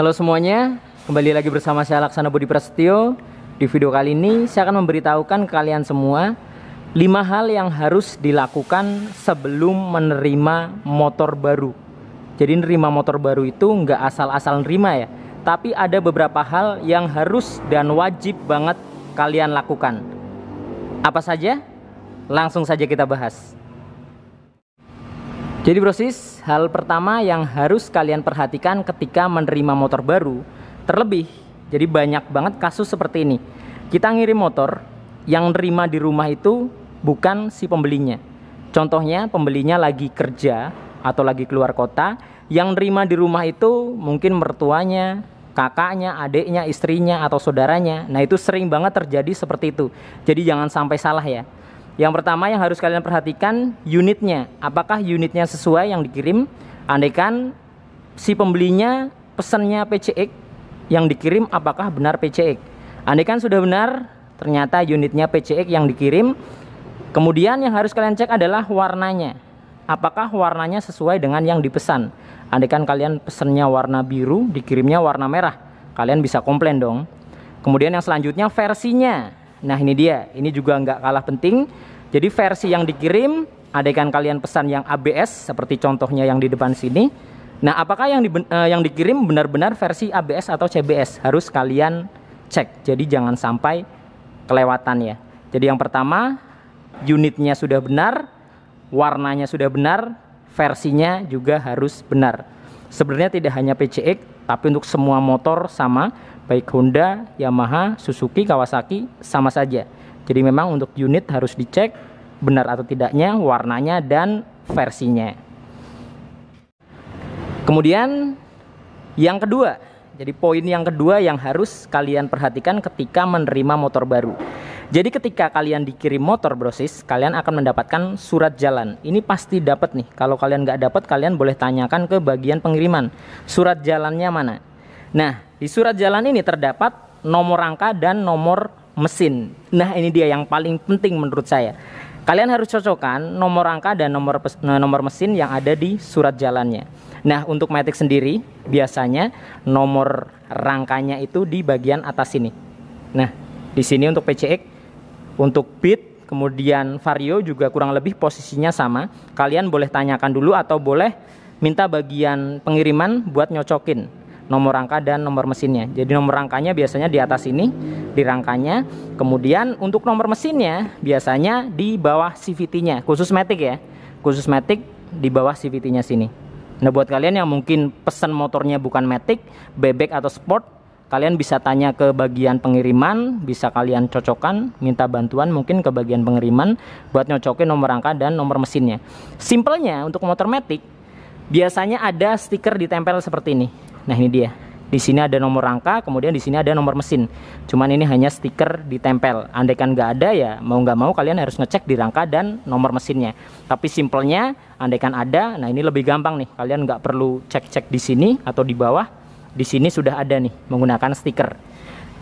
Halo semuanya, kembali lagi bersama saya Laksana Budi Prasetyo. Di video kali ini saya akan memberitahukan ke kalian semua 5 hal yang harus dilakukan sebelum menerima motor baru. Jadi nerima motor baru itu nggak asal-asal nerima ya, tapi ada beberapa hal yang harus dan wajib banget kalian lakukan. Apa saja? Langsung saja kita bahas. Jadi brosis, hal pertama yang harus kalian perhatikan ketika menerima motor baru, terlebih, jadi banyak banget kasus seperti ini. Kita ngirim motor, yang nerima di rumah itu bukan si pembelinya. Contohnya pembelinya lagi kerja atau lagi keluar kota, yang nerima di rumah itu mungkin mertuanya, kakaknya, adiknya, istrinya, atau saudaranya. Nah itu sering banget terjadi seperti itu. Jadi jangan sampai salah ya. Yang pertama yang harus kalian perhatikan unitnya. Apakah unitnya sesuai yang dikirim? Andaikan si pembelinya pesannya PCX yang dikirim apakah benar PCX? Andaikan sudah benar, ternyata unitnya PCX yang dikirim. Kemudian yang harus kalian cek adalah warnanya. Apakah warnanya sesuai dengan yang dipesan? Andaikan kalian pesannya warna biru, dikirimnya warna merah. Kalian bisa komplain dong. Kemudian yang selanjutnya versinya Nah ini dia, ini juga nggak kalah penting. Jadi versi yang dikirim, adegan kalian pesan yang ABS seperti contohnya yang di depan sini. Nah apakah yang, di, uh, eh, yang dikirim benar-benar versi ABS atau CBS harus kalian cek. Jadi jangan sampai kelewatan ya. Jadi yang pertama unitnya sudah benar, warnanya sudah benar, versinya juga harus benar. Sebenarnya tidak hanya PCX tapi untuk semua motor sama baik Honda, Yamaha, Suzuki, Kawasaki sama saja. Jadi memang untuk unit harus dicek benar atau tidaknya warnanya dan versinya. Kemudian yang kedua, jadi poin yang kedua yang harus kalian perhatikan ketika menerima motor baru. Jadi ketika kalian dikirim motor brosis, kalian akan mendapatkan surat jalan. Ini pasti dapat nih. Kalau kalian nggak dapat, kalian boleh tanyakan ke bagian pengiriman. Surat jalannya mana? Nah, di surat jalan ini terdapat nomor rangka dan nomor mesin. Nah, ini dia yang paling penting menurut saya. Kalian harus cocokkan nomor rangka dan nomor eh, nomor mesin yang ada di surat jalannya. Nah, untuk Matic sendiri biasanya nomor rangkanya itu di bagian atas ini. Nah, di sini untuk PCX untuk beat, kemudian vario juga kurang lebih posisinya sama. Kalian boleh tanyakan dulu atau boleh minta bagian pengiriman buat nyocokin nomor rangka dan nomor mesinnya. Jadi nomor rangkanya biasanya di atas ini, di rangkanya. Kemudian untuk nomor mesinnya biasanya di bawah CVT-nya, khusus Matic ya. Khusus Matic di bawah CVT-nya sini. Nah buat kalian yang mungkin pesan motornya bukan Matic, bebek atau sport, kalian bisa tanya ke bagian pengiriman, bisa kalian cocokkan, minta bantuan mungkin ke bagian pengiriman buat nyocokin nomor rangka dan nomor mesinnya. Simpelnya untuk motor matic biasanya ada stiker ditempel seperti ini. Nah, ini dia. Di sini ada nomor rangka, kemudian di sini ada nomor mesin. Cuman ini hanya stiker ditempel. Andaikan nggak ada ya mau nggak mau kalian harus ngecek di rangka dan nomor mesinnya. Tapi simpelnya andaikan ada, nah ini lebih gampang nih. Kalian nggak perlu cek-cek di sini atau di bawah di sini sudah ada nih menggunakan stiker.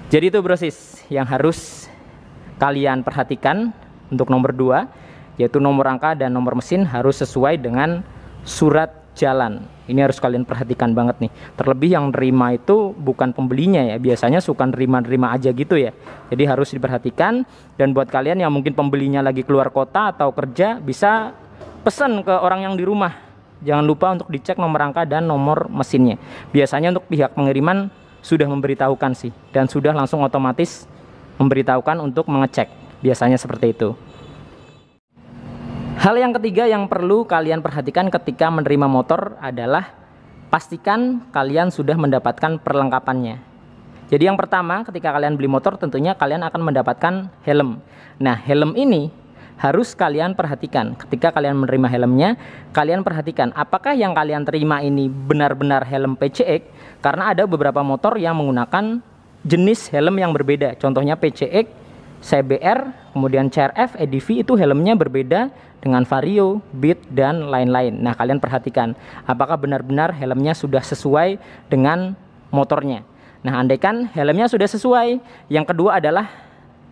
Jadi itu brosis yang harus kalian perhatikan untuk nomor 2 yaitu nomor rangka dan nomor mesin harus sesuai dengan surat jalan. Ini harus kalian perhatikan banget nih. Terlebih yang nerima itu bukan pembelinya ya. Biasanya suka nerima-nerima aja gitu ya. Jadi harus diperhatikan dan buat kalian yang mungkin pembelinya lagi keluar kota atau kerja bisa pesan ke orang yang di rumah jangan lupa untuk dicek nomor rangka dan nomor mesinnya. Biasanya untuk pihak pengiriman sudah memberitahukan sih dan sudah langsung otomatis memberitahukan untuk mengecek. Biasanya seperti itu. Hal yang ketiga yang perlu kalian perhatikan ketika menerima motor adalah pastikan kalian sudah mendapatkan perlengkapannya. Jadi yang pertama ketika kalian beli motor tentunya kalian akan mendapatkan helm. Nah, helm ini harus kalian perhatikan ketika kalian menerima helmnya kalian perhatikan apakah yang kalian terima ini benar-benar helm PCX karena ada beberapa motor yang menggunakan jenis helm yang berbeda contohnya PCX CBR kemudian CRF EDV itu helmnya berbeda dengan Vario, Beat dan lain-lain. Nah, kalian perhatikan apakah benar-benar helmnya sudah sesuai dengan motornya. Nah, andaikan helmnya sudah sesuai, yang kedua adalah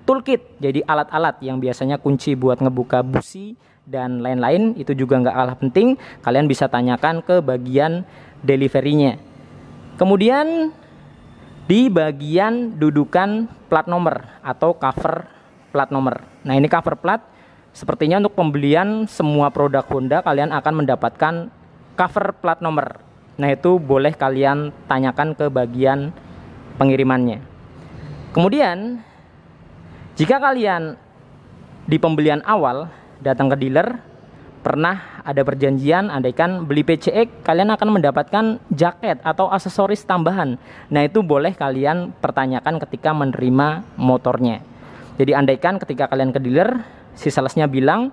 toolkit jadi alat-alat yang biasanya kunci buat ngebuka busi dan lain-lain itu juga nggak kalah penting kalian bisa tanyakan ke bagian deliverynya kemudian di bagian dudukan plat nomor atau cover plat nomor nah ini cover plat sepertinya untuk pembelian semua produk Honda kalian akan mendapatkan cover plat nomor nah itu boleh kalian tanyakan ke bagian pengirimannya kemudian jika kalian di pembelian awal datang ke dealer pernah ada perjanjian andaikan beli PCX kalian akan mendapatkan jaket atau aksesoris tambahan. Nah, itu boleh kalian pertanyakan ketika menerima motornya. Jadi andaikan ketika kalian ke dealer si salesnya bilang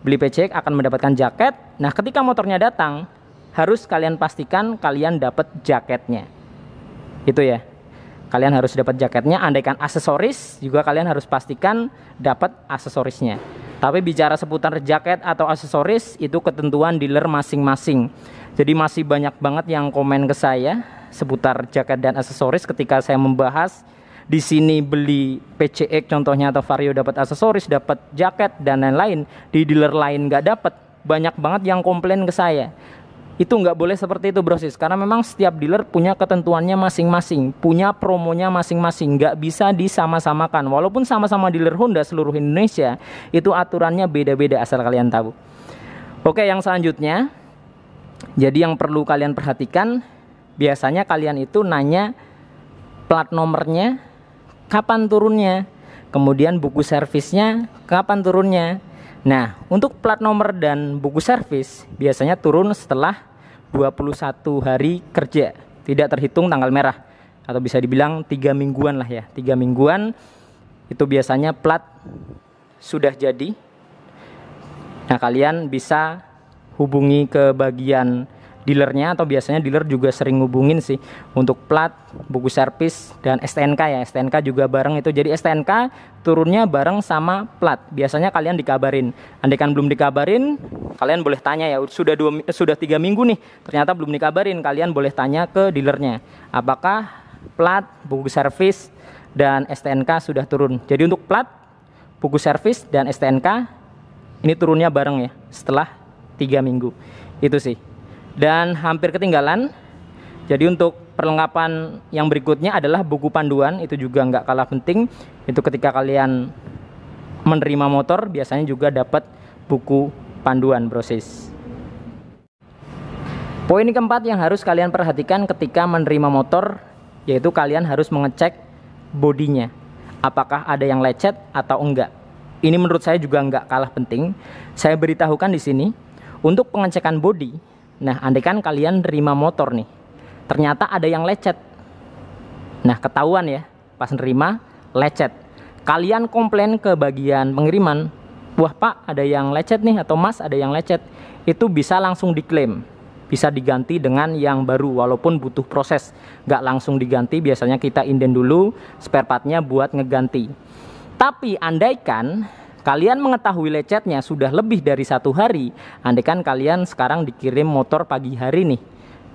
beli PCX akan mendapatkan jaket. Nah, ketika motornya datang harus kalian pastikan kalian dapat jaketnya. Itu ya. Kalian harus dapat jaketnya, andaikan aksesoris juga kalian harus pastikan dapat aksesorisnya. Tapi bicara seputar jaket atau aksesoris itu ketentuan dealer masing-masing. Jadi masih banyak banget yang komen ke saya seputar jaket dan aksesoris ketika saya membahas di sini beli PCX contohnya atau Vario dapat aksesoris, dapat jaket dan lain-lain. Di dealer lain nggak dapat. Banyak banget yang komplain ke saya. Itu nggak boleh seperti itu bro brosis karena memang setiap dealer punya ketentuannya masing-masing, punya promonya masing-masing, nggak bisa disama-samakan. Walaupun sama-sama dealer Honda seluruh Indonesia, itu aturannya beda-beda asal kalian tahu. Oke, yang selanjutnya. Jadi yang perlu kalian perhatikan biasanya kalian itu nanya plat nomornya kapan turunnya, kemudian buku servisnya kapan turunnya. Nah, untuk plat nomor dan buku servis biasanya turun setelah 21 hari kerja, tidak terhitung tanggal merah atau bisa dibilang tiga mingguan lah ya. Tiga mingguan itu biasanya plat sudah jadi. Nah, kalian bisa hubungi ke bagian dealernya atau biasanya dealer juga sering ngubungin sih untuk plat, buku servis dan STNK ya. STNK juga bareng itu. Jadi STNK turunnya bareng sama plat. Biasanya kalian dikabarin. Andaikan belum dikabarin, kalian boleh tanya ya. Sudah dua, sudah tiga minggu nih, ternyata belum dikabarin. Kalian boleh tanya ke dealernya. Apakah plat, buku servis dan STNK sudah turun. Jadi untuk plat, buku servis dan STNK ini turunnya bareng ya setelah tiga minggu. Itu sih dan hampir ketinggalan. Jadi untuk perlengkapan yang berikutnya adalah buku panduan itu juga nggak kalah penting. Itu ketika kalian menerima motor biasanya juga dapat buku panduan proses. Poin keempat yang harus kalian perhatikan ketika menerima motor yaitu kalian harus mengecek bodinya. Apakah ada yang lecet atau enggak? Ini menurut saya juga nggak kalah penting. Saya beritahukan di sini untuk pengecekan bodi Nah, andaikan kalian terima motor nih, ternyata ada yang lecet. Nah, ketahuan ya, pas nerima lecet. Kalian komplain ke bagian pengiriman, wah pak ada yang lecet nih atau mas ada yang lecet, itu bisa langsung diklaim. Bisa diganti dengan yang baru walaupun butuh proses. Gak langsung diganti, biasanya kita inden dulu spare partnya buat ngeganti. Tapi andaikan kalian mengetahui lecetnya sudah lebih dari satu hari, andekan kalian sekarang dikirim motor pagi hari nih,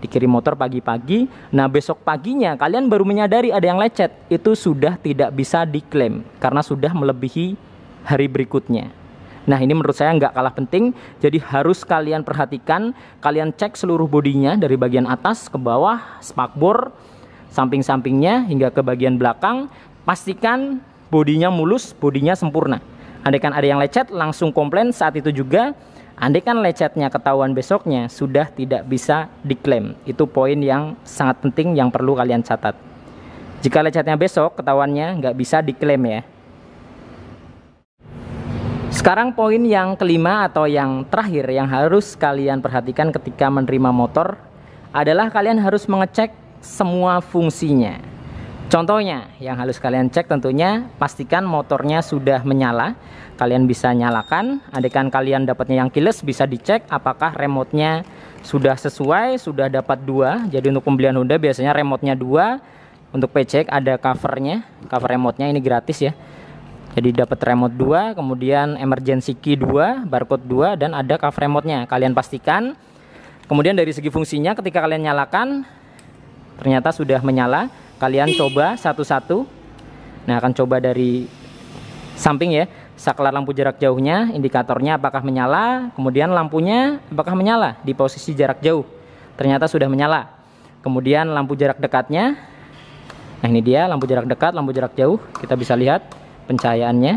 dikirim motor pagi-pagi, nah besok paginya kalian baru menyadari ada yang lecet, itu sudah tidak bisa diklaim karena sudah melebihi hari berikutnya. Nah ini menurut saya nggak kalah penting, jadi harus kalian perhatikan, kalian cek seluruh bodinya dari bagian atas ke bawah, spakbor, samping-sampingnya hingga ke bagian belakang, pastikan bodinya mulus, bodinya sempurna. Andaikan ada yang lecet, langsung komplain saat itu juga. Andaikan lecetnya ketahuan besoknya, sudah tidak bisa diklaim. Itu poin yang sangat penting yang perlu kalian catat. Jika lecetnya besok, ketahuannya nggak bisa diklaim ya. Sekarang poin yang kelima atau yang terakhir yang harus kalian perhatikan ketika menerima motor adalah kalian harus mengecek semua fungsinya. Contohnya yang harus kalian cek tentunya pastikan motornya sudah menyala. Kalian bisa nyalakan, adekan kalian dapatnya yang keyless bisa dicek apakah remote sudah sesuai, sudah dapat dua. Jadi untuk pembelian Honda biasanya remote dua. Untuk PC ada covernya, cover remote ini gratis ya. Jadi dapat remote 2, kemudian emergency key 2, barcode 2 dan ada cover remote Kalian pastikan. Kemudian dari segi fungsinya ketika kalian nyalakan ternyata sudah menyala kalian coba satu-satu nah akan coba dari samping ya saklar lampu jarak jauhnya indikatornya apakah menyala kemudian lampunya apakah menyala di posisi jarak jauh ternyata sudah menyala kemudian lampu jarak dekatnya nah ini dia lampu jarak dekat lampu jarak jauh kita bisa lihat pencahayaannya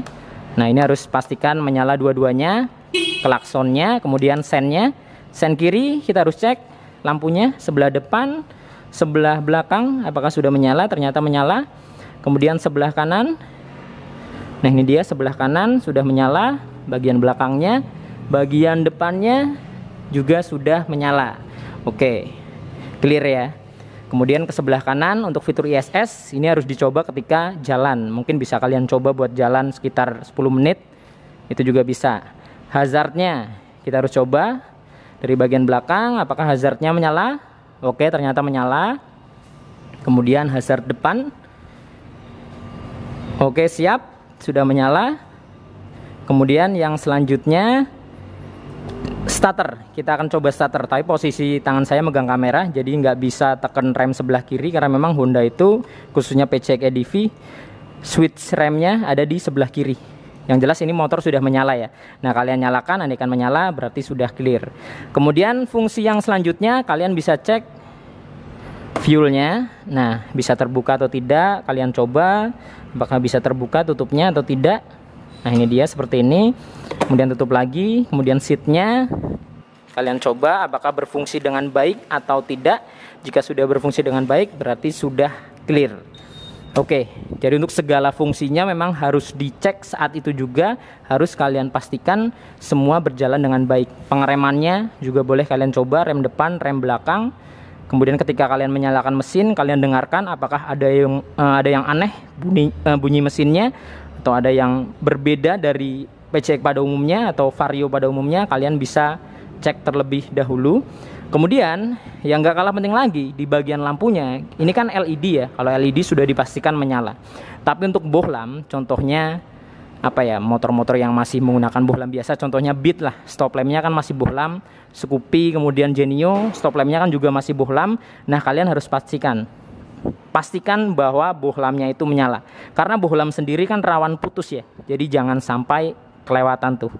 nah ini harus pastikan menyala dua-duanya klaksonnya kemudian sennya sen kiri kita harus cek lampunya sebelah depan sebelah belakang apakah sudah menyala ternyata menyala kemudian sebelah kanan nah ini dia sebelah kanan sudah menyala bagian belakangnya bagian depannya juga sudah menyala oke clear ya kemudian ke sebelah kanan untuk fitur ISS ini harus dicoba ketika jalan mungkin bisa kalian coba buat jalan sekitar 10 menit itu juga bisa hazardnya kita harus coba dari bagian belakang apakah hazardnya menyala Oke, ternyata menyala. Kemudian hazard depan. Oke, siap. Sudah menyala. Kemudian yang selanjutnya starter. Kita akan coba starter. Tapi posisi tangan saya megang kamera, jadi nggak bisa tekan rem sebelah kiri karena memang Honda itu khususnya PCX EDV switch remnya ada di sebelah kiri. Yang jelas ini motor sudah menyala ya. Nah, kalian nyalakan andaikan menyala berarti sudah clear. Kemudian fungsi yang selanjutnya kalian bisa cek fuelnya. Nah, bisa terbuka atau tidak, kalian coba apakah bisa terbuka tutupnya atau tidak. Nah, ini dia seperti ini. Kemudian tutup lagi, kemudian seatnya kalian coba apakah berfungsi dengan baik atau tidak. Jika sudah berfungsi dengan baik berarti sudah clear. Oke, jadi untuk segala fungsinya memang harus dicek saat itu juga, harus kalian pastikan semua berjalan dengan baik. Pengeremannya juga boleh kalian coba rem depan, rem belakang. Kemudian ketika kalian menyalakan mesin, kalian dengarkan apakah ada yang uh, ada yang aneh bunyi uh, bunyi mesinnya atau ada yang berbeda dari PCX pada umumnya atau vario pada umumnya, kalian bisa cek terlebih dahulu. Kemudian yang nggak kalah penting lagi di bagian lampunya, ini kan LED ya. Kalau LED sudah dipastikan menyala. Tapi untuk bohlam, contohnya apa ya motor-motor yang masih menggunakan bohlam biasa contohnya Beat lah stop lampnya kan masih bohlam Scoopy kemudian Genio stop lampnya kan juga masih bohlam nah kalian harus pastikan pastikan bahwa bohlamnya itu menyala karena bohlam sendiri kan rawan putus ya jadi jangan sampai kelewatan tuh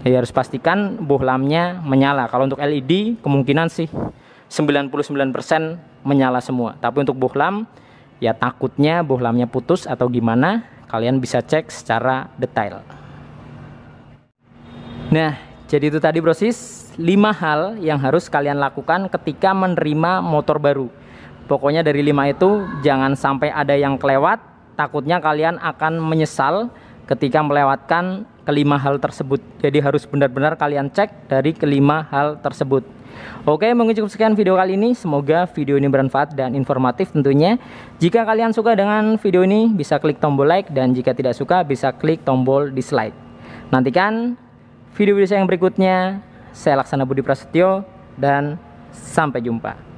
Ya harus pastikan bohlamnya menyala. Kalau untuk LED kemungkinan sih 99% menyala semua. Tapi untuk bohlam ya takutnya bohlamnya putus atau gimana, kalian bisa cek secara detail. Nah, jadi itu tadi brosis 5 hal yang harus kalian lakukan ketika menerima motor baru. Pokoknya dari 5 itu jangan sampai ada yang kelewat, takutnya kalian akan menyesal ketika melewatkan kelima hal tersebut. Jadi harus benar-benar kalian cek dari kelima hal tersebut. Oke, mungkin cukup sekian video kali ini. Semoga video ini bermanfaat dan informatif tentunya. Jika kalian suka dengan video ini, bisa klik tombol like dan jika tidak suka bisa klik tombol dislike. Nantikan video-video saya yang berikutnya. Saya Laksana Budi Prasetyo dan sampai jumpa.